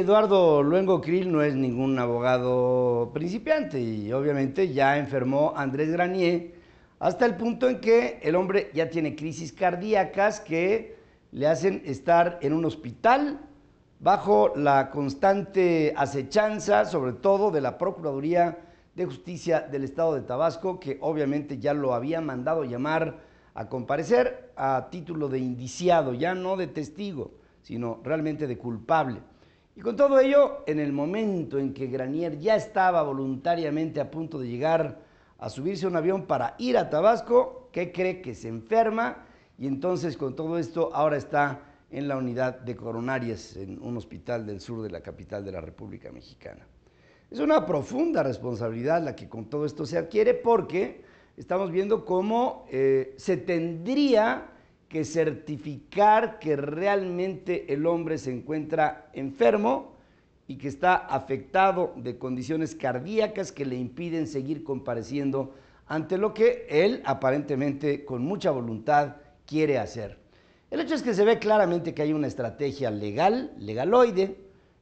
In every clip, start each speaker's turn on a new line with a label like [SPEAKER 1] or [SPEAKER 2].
[SPEAKER 1] Eduardo Luengo Krill no es ningún abogado principiante y obviamente ya enfermó Andrés Granier hasta el punto en que el hombre ya tiene crisis cardíacas que le hacen estar en un hospital bajo la constante acechanza, sobre todo de la Procuraduría de Justicia del Estado de Tabasco, que obviamente ya lo había mandado llamar a comparecer a título de indiciado, ya no de testigo, sino realmente de culpable. Y con todo ello, en el momento en que Granier ya estaba voluntariamente a punto de llegar a subirse a un avión para ir a Tabasco, que cree que se enferma y entonces con todo esto ahora está en la unidad de coronarias en un hospital del sur de la capital de la República Mexicana. Es una profunda responsabilidad la que con todo esto se adquiere porque estamos viendo cómo eh, se tendría que certificar que realmente el hombre se encuentra enfermo y que está afectado de condiciones cardíacas que le impiden seguir compareciendo ante lo que él aparentemente con mucha voluntad quiere hacer. El hecho es que se ve claramente que hay una estrategia legal, legaloide,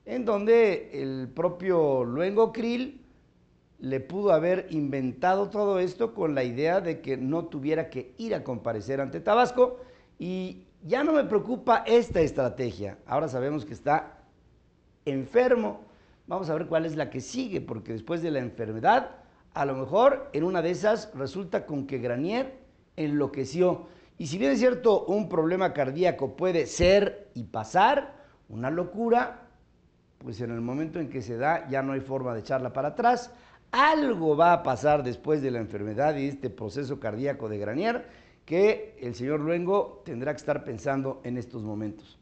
[SPEAKER 1] en donde el propio Luengo Krill le pudo haber inventado todo esto con la idea de que no tuviera que ir a comparecer ante Tabasco y ya no me preocupa esta estrategia. Ahora sabemos que está enfermo. Vamos a ver cuál es la que sigue, porque después de la enfermedad, a lo mejor en una de esas resulta con que Granier enloqueció. Y si bien es cierto, un problema cardíaco puede ser y pasar, una locura, pues en el momento en que se da ya no hay forma de echarla para atrás. Algo va a pasar después de la enfermedad y este proceso cardíaco de Granier que el señor Luengo tendrá que estar pensando en estos momentos.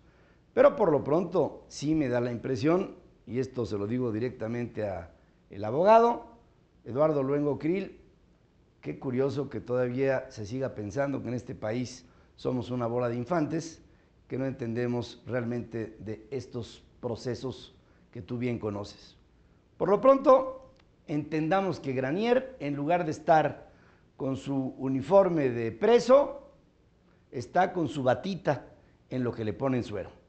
[SPEAKER 1] Pero por lo pronto sí me da la impresión, y esto se lo digo directamente a el abogado, Eduardo Luengo Krill, qué curioso que todavía se siga pensando que en este país somos una bola de infantes, que no entendemos realmente de estos procesos que tú bien conoces. Por lo pronto, entendamos que Granier, en lugar de estar con su uniforme de preso, está con su batita en lo que le ponen suero.